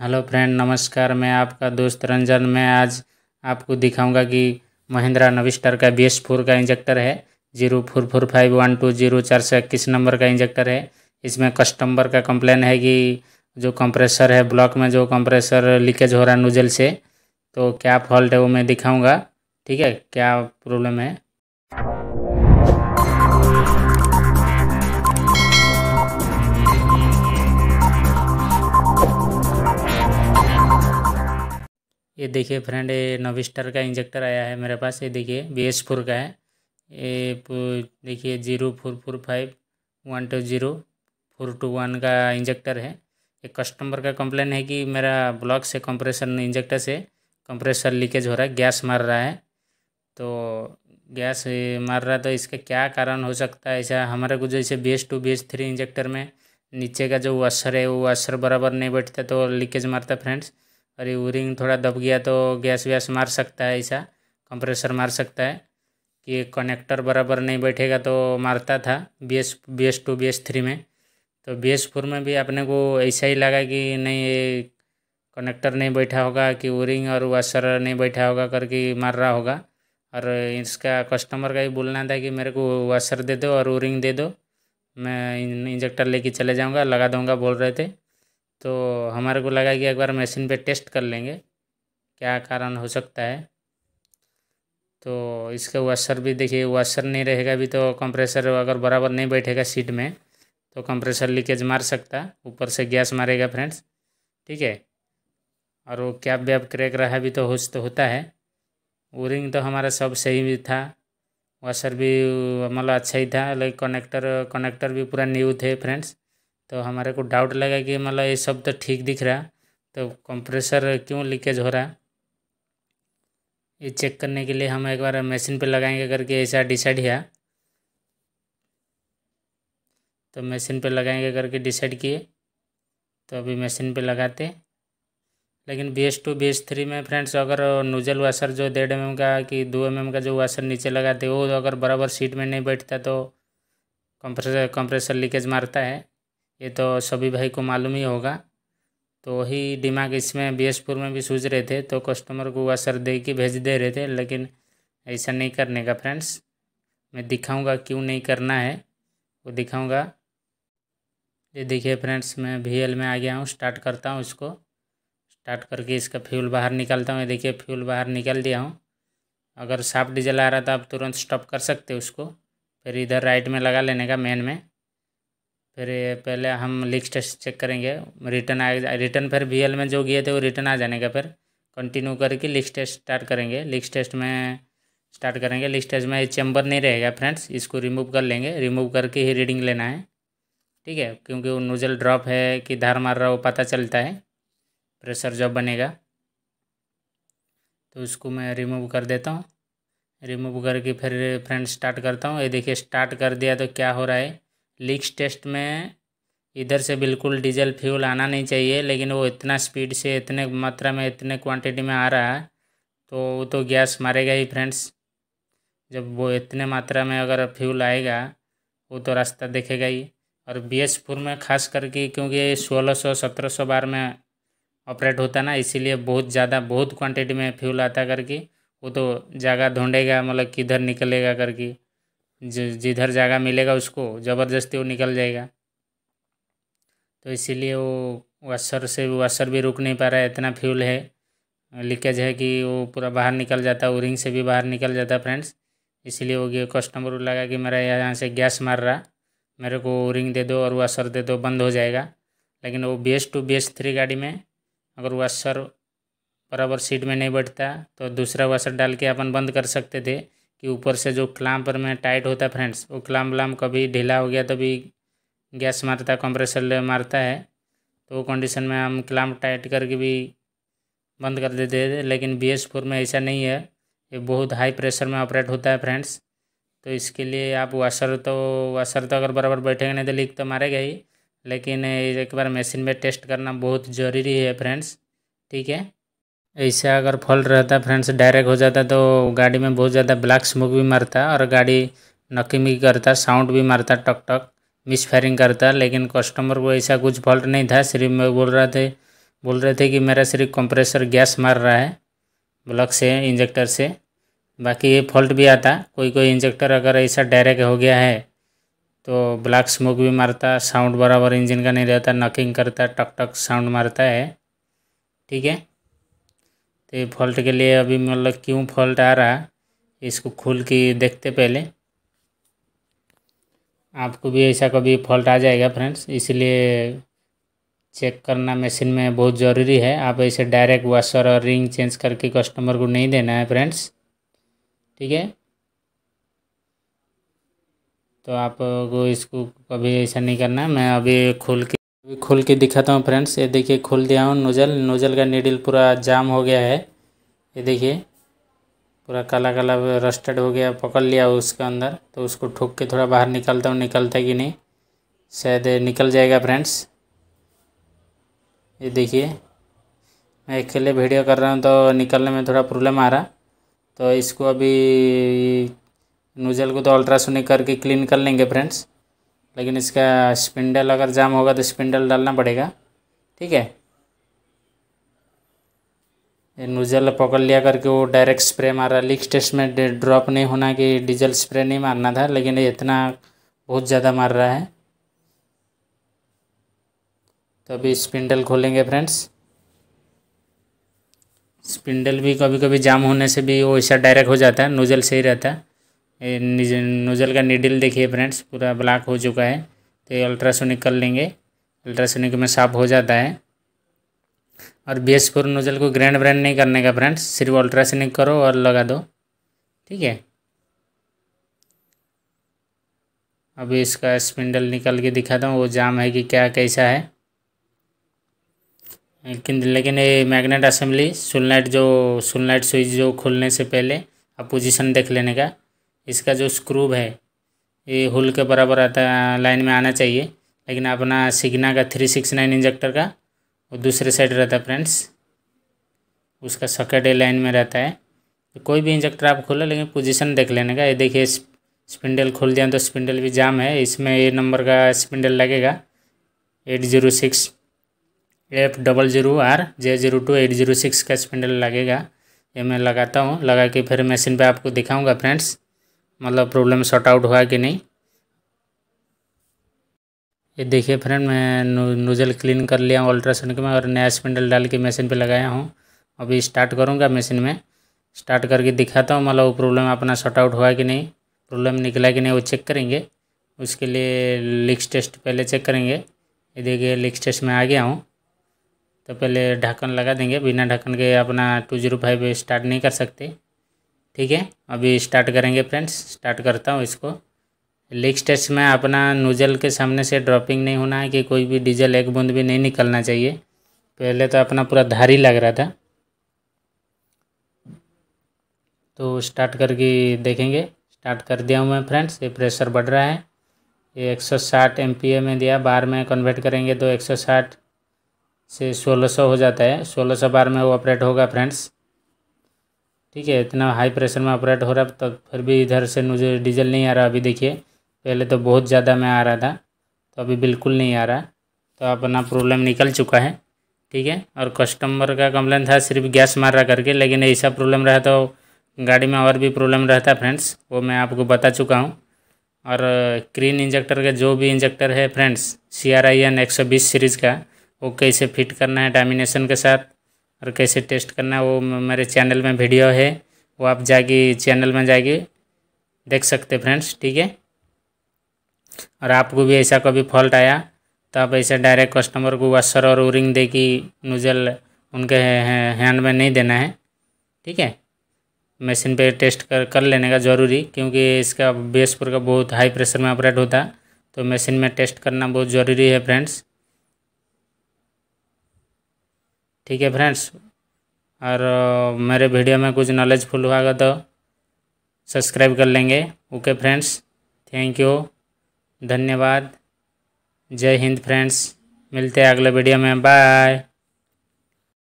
hello friend नमस्कार मैं आपका दोस्त रंजन मैं आज आपको दिखाऊंगा कि महिंद्रा नविस्टर का बी एस फोर का इंजेक्टर है zero four four five one two zero चार सौ इक्कीस नंबर का इंजेक्टर है इसमें कस्टमर का कंप्लेन है कि जो कंप्रेसर है ब्लॉक में जो कंप्रेसर लीकेज हो रहा है नोजल से तो क्या फॉल्ट है वो मैं दिखाऊँगा ठीक है क्या प्रॉब्लम है ये देखिए फ्रेंड ये नविस्टर का इंजेक्टर आया है मेरे पास ये देखिए बी एस फोर का है ये देखिए zero four four five one two zero four two one का इंजेक्टर है एक कस्टमर का कंप्लेन है कि मेरा ब्लॉक से कंप्रेसर इंजेक्टर से कंप्रेसर लीकेज हो रहा है गैस मार रहा है तो गैस मार रहा है तो इसका क्या कारण हो सकता है ऐसा हमारे को जैसे B S two B S three injector में नीचे का जो वाशर है वो वाशर बराबर नहीं बैठता तो लीकेज मारता फ्रेंड्स अरे ये रिंग थोड़ा दब गया तो गैस वैस मार सकता है ऐसा कंप्रेसर मार सकता है कि कनेक्टर बराबर नहीं बैठेगा तो मारता था B S B S two B S three में तो बी एस फोर में भी अपने को ऐसा ही लगा कि नहीं ये कनेक्टर नहीं बैठा होगा कि उरिंग और वाशर नहीं बैठा होगा करके मार रहा होगा और इसका कस्टमर का ही बोलना था कि मेरे को वाशर दे दो और उरिंग दे दो मैं इंजेक्टर लेके चले जाऊँगा लगा दूँगा बोल रहे थे तो हमारे को लगा कि एक बार मशीन पे टेस्ट कर लेंगे क्या कारण हो सकता है तो इसका वाशर भी देखिए वाशर नहीं रहेगा भी तो कंप्रेसर अगर बराबर नहीं बैठेगा सीट में तो कंप्रेसर लीकेज मार सकता ऊपर से गैस मारेगा फ्रेंड्स ठीक है और वो कैप वैप क्रैक रहा भी तो होश तो होता है ओरिंग तो हमारा सब सही भी था वाशर भी मतलब अच्छा ही था लेकिन कनेक्टर कनेक्टर भी पूरा न्यू थे फ्रेंड्स तो हमारे को डाउट लगा कि मतलब ये सब तो ठीक दिख रहा तो कंप्रेसर क्यों लीकेज हो रहा ये चेक करने के लिए हम एक बार मशीन पे लगाएंगे करके ऐसा डिसाइड किया तो मशीन पे लगाएंगे करके डिसाइड किए तो अभी मशीन पे लगाते लेकिन B S two B S three में फ्रेंड्स अगर नोजल वाशर जो डेढ़ एम एम का कि दो एम एम का जो वाशर नीचे लगाते वो अगर बराबर सीट में नहीं बैठता तो कंप्रेसर कंप्रेसर लीकेज मारता है ये तो सभी भाई को मालूम ही होगा तो वही दिमाग इसमें बी में भी सूझ रहे थे तो कस्टमर को असर दे के भेज दे रहे थे लेकिन ऐसा नहीं करने का फ्रेंड्स मैं दिखाऊंगा क्यों नहीं करना है वो दिखाऊंगा ये देखिए फ्रेंड्स मैं वी में आ गया हूँ स्टार्ट करता हूँ इसको स्टार्ट करके इसका फ्यूल बाहर निकालता हूँ ये देखिए फ्यूल बाहर निकाल दिया हूँ अगर साफ डीजल आ रहा था आप तुरंत स्टॉप कर सकते उसको फिर इधर राइट में लगा लेने का मेन में फिर पहले हम लिस्ट चेक करेंगे रिटर्न आ रिटर्न फिर वी में जो गए थे वो रिटर्न आ जाने का फिर कंटिन्यू करके लिस्ट टेस्ट स्टार्ट करेंगे लीक टेस्ट में स्टार्ट करेंगे लीक टेस्ट में चैम्बर नहीं रहेगा फ्रेंड्स इसको रिमूव कर लेंगे रिमूव करके ही रीडिंग लेना है ठीक है क्योंकि वो नोजल ड्रॉप है कि धार मार रहा वो पता चलता है प्रेशर जब बनेगा तो उसको मैं रिमूव कर देता हूँ रिमूव करके फिर फ्रेंड स्टार्ट करता हूँ ये देखिए स्टार्ट कर दिया तो क्या हो रहा है लीक्स टेस्ट में इधर से बिल्कुल डीजल फ्यूल आना नहीं चाहिए लेकिन वो इतना स्पीड से इतने मात्रा में इतने क्वांटिटी में आ रहा है तो वो तो गैस मारेगा ही फ्रेंड्स जब वो इतने मात्रा में अगर फ्यूल आएगा वो तो रास्ता देखेगा ही और बी एस फोर में खास करके क्योंकि सोलह सौ सत्रह सौ बार में ऑपरेट होता ना इसीलिए बहुत ज़्यादा बहुत क्वान्टिटी में फ्यूल आता करके वो तो जगह ढूंढेगा मतलब किधर निकलेगा करके जिधर जगह मिलेगा उसको ज़बरदस्ती वो निकल जाएगा तो इसीलिए वो वाशर से वाशर भी रुक नहीं पा रहा है इतना फ्यूल है लीकेज है कि वो पूरा बाहर निकल जाता है ओरिंग से भी बाहर निकल जाता है फ्रेंड्स इसीलिए वो कस्टमर लगा कि मेरा यहाँ से गैस मार रहा मेरे को ओरिंग दे दो और वाशर दे दो बंद हो जाएगा लेकिन वो बी टू बी थ्री गाड़ी में अगर वाशर बराबर सीट में नहीं बैठता तो दूसरा वाशर डाल के अपन बंद कर सकते थे कि ऊपर से जो क्लाम्पर में टाइट होता है फ्रेंड्स वो क्लाम व्लाम कभी ढीला हो गया तभी तो गैस मारता है कंप्रेसर मारता है तो वो कंडीशन में हम क्लाम टाइट करके भी बंद कर देते हैं लेकिन बी एस फोर में ऐसा नहीं है ये बहुत हाई प्रेशर में ऑपरेट होता है फ्रेंड्स तो इसके लिए आप वाशर तो वाशर तो अगर बराबर बैठेंगे नहीं तो लीक तो मारेगा ही लेकिन एक बार मशीन में टेस्ट करना बहुत ज़रूरी है फ्रेंड्स ठीक है ऐसे अगर फल रहता फ्रेंड्स डायरेक्ट हो जाता तो गाड़ी में बहुत ज़्यादा ब्लैक स्मोक भी मारता और गाड़ी नकी मिकी करता साउंड भी मारता टक टक मिस फायरिंग करता लेकिन कस्टमर को ऐसा कुछ फॉल्ट नहीं था सिर्फ मैं बोल रहा थे बोल रहे थे कि मेरा सिर्फ कंप्रेसर गैस मार रहा है ब्लॉक से इंजेक्टर से बाकी ये फॉल्ट भी आता कोई कोई इंजेक्टर अगर ऐसा डायरेक्ट हो गया है तो ब्लैक स्मोक भी मारता साउंड बराबर इंजन का नहीं रहता नकिंग करता टक टक साउंड मारता है ठीक है तो ये फॉल्ट के लिए अभी मतलब क्यों फॉल्ट आ रहा है इसको खोल के देखते पहले आपको भी ऐसा कभी फॉल्ट आ जाएगा फ्रेंड्स इसलिए चेक करना मशीन में बहुत ज़रूरी है आप ऐसे डायरेक्ट वॉशर और रिंग चेंज करके कस्टमर को नहीं देना है फ्रेंड्स ठीक है तो आपको इसको कभी ऐसा नहीं करना मैं अभी खोल के अभी खोल के दिखाता हूँ फ्रेंड्स ये देखिए खोल दिया हूँ नोज़ल नोज़ल का नीडल पूरा जाम हो गया है ये देखिए पूरा काला काला रस्टेड हो गया पकड़ लिया उसके अंदर तो उसको ठोक के थोड़ा बाहर निकालता हूँ निकलता है कि नहीं शायद निकल जाएगा फ्रेंड्स ये देखिए मैं अकेले वीडियो कर रहा हूँ तो निकलने में थोड़ा प्रॉब्लम आ रहा तो इसको अभी नोज़ल को तो अल्ट्रासोनिक करके क्लीन कर लेंगे फ्रेंड्स लेकिन इसका स्पिंडल अगर जाम होगा तो स्पिंडल डालना पड़ेगा ठीक है नोजल पकड़ लिया करके वो डायरेक्ट स्प्रे मारा लीक टेस्ट में ड्रॉप नहीं होना कि डीजल स्प्रे नहीं मारना था लेकिन इतना बहुत ज़्यादा मार रहा है तो अभी स्पिंडल खोलेंगे फ्रेंड्स स्पिंडल भी कभी कभी जाम होने से भी वो ऐसा डायरेक्ट हो जाता है नोजल से ही रहता है नोज़ल का निडिल देखिए फ्रेंड्स पूरा ब्लैक हो चुका है तो ये अल्ट्रासोनिक कर लेंगे अल्ट्रासोनिक में साफ हो जाता है और बी एस फोर नोज़ल को ग्रैंड ब्रैंड नहीं करने का फ्रेंड्स सिर्फ अल्ट्रासोनिक करो और लगा दो ठीक है अभी इसका स्पिंडल निकल के दिखाता हूँ वो जाम है कि क्या कैसा है लेकिन लेकिन ये मैग्नेट असेंबली सुलनाइट जो सुलनाइट स्विच जो खुलने से पहले आप पोजीशन देख लेने का इसका जो स्क्रूब है ये होल के बराबर आता लाइन में आना चाहिए लेकिन अपना सिग्ना का थ्री सिक्स नाइन इंजेक्टर का और दूसरे साइड रहता है फ्रेंड्स उसका सकेट लाइन में रहता है तो कोई भी इंजेक्टर आप खोलो लेकिन पोजीशन देख लेने का ये देखिए स्पिंडल खोल दिया तो स्पिंडल भी जाम है इसमें ये नंबर का स्पिंडल लगेगा eight zero six F double zero R J zero two eight zero six का स्पिंडल लगेगा ये मैं लगाता हूँ लगा के फिर मशीन पे आपको दिखाऊंगा फ्रेंड्स मतलब प्रॉब्लम शॉर्ट आउट हुआ कि नहीं ये देखिए फ्रेंड मैं नोजल क्लीन कर लिया हूँ अल्ट्रासाउंड के में और नया स्पिंडल डाल के मशीन पे लगाया हूँ अभी स्टार्ट करूँगा मशीन में स्टार्ट करके दिखाता हूँ मतलब वो प्रॉब्लम अपना शॉर्ट आउट हुआ कि नहीं प्रॉब्लम निकला कि नहीं वो चेक करेंगे उसके लिए लिक्स टेस्ट पहले चेक करेंगे ये देखिए लिक्स टेस्ट में आ गया हूँ तो पहले ढक्कन लगा देंगे बिना ढक्कन के अपना टू जीरो फाइव स्टार्ट नहीं कर सकते ठीक है अभी स्टार्ट करेंगे फ्रेंड्स स्टार्ट करता हूँ इसको लीक टेस्ट में अपना नोजल के सामने से ड्रॉपिंग नहीं होना है कि कोई भी डीजल एक बूंद भी नहीं निकलना चाहिए पहले तो अपना पूरा धारी लग रहा था तो स्टार्ट करके देखेंगे स्टार्ट कर दिया हूँ मैं फ्रेंड्स ये प्रेशर बढ़ रहा है ये 160 एमपीए में दिया बार में कन्वर्ट करेंगे तो 160 से 1600 हो जाता है 1600 बार में वो ऑपरेट होगा फ्रेंड्स ठीक है इतना हाई प्रेशर में ऑपरेट हो रहा तब तो फिर भी इधर से मुझे डीजल नहीं आ रहा अभी देखिए पहले तो बहुत ज़्यादा मैं आ रहा था तो अभी बिल्कुल नहीं आ रहा तो अपना प्रॉब्लम निकल चुका है ठीक है और कस्टमर का कंप्लेन था सिर्फ गैस मार रहा करके लेकिन ऐसा प्रॉब्लम रहा तो गाड़ी में और भी प्रॉब्लम रहता फ्रेंड्स वो मैं आपको बता चुका हूँ और क्रीन इंजेक्टर का जो भी इंजेक्टर है friends C R I N एक सौ बीस सीरीज़ का वो कैसे फिट करना है डामिनेशन के साथ और कैसे टेस्ट करना है वो मेरे चैनल में वीडियो है वो आप जाके चैनल में जाके देख सकते फ्रेंड्स ठीक है और आपको भी ऐसा कभी फॉल्ट आया तो आप ऐसे डायरेक्ट कस्टमर को वाशर और ओरिंग दे कि नोजल उनके हैंड में नहीं देना है ठीक है मशीन पे टेस्ट कर कर लेने का ज़रूरी क्योंकि इसका बेसपुर का बहुत हाई प्रेशर में ऑपरेट होता है तो मशीन में टेस्ट करना बहुत ज़रूरी है फ्रेंड्स ठीक है फ्रेंड्स और uh, मेरे वीडियो में कुछ नॉलेजफुल हुआ तो सब्सक्राइब कर लेंगे ओके फ्रेंड्स थैंक यू धन्यवाद जय हिंद फ्रेंड्स मिलते हैं अगले वीडियो में बाय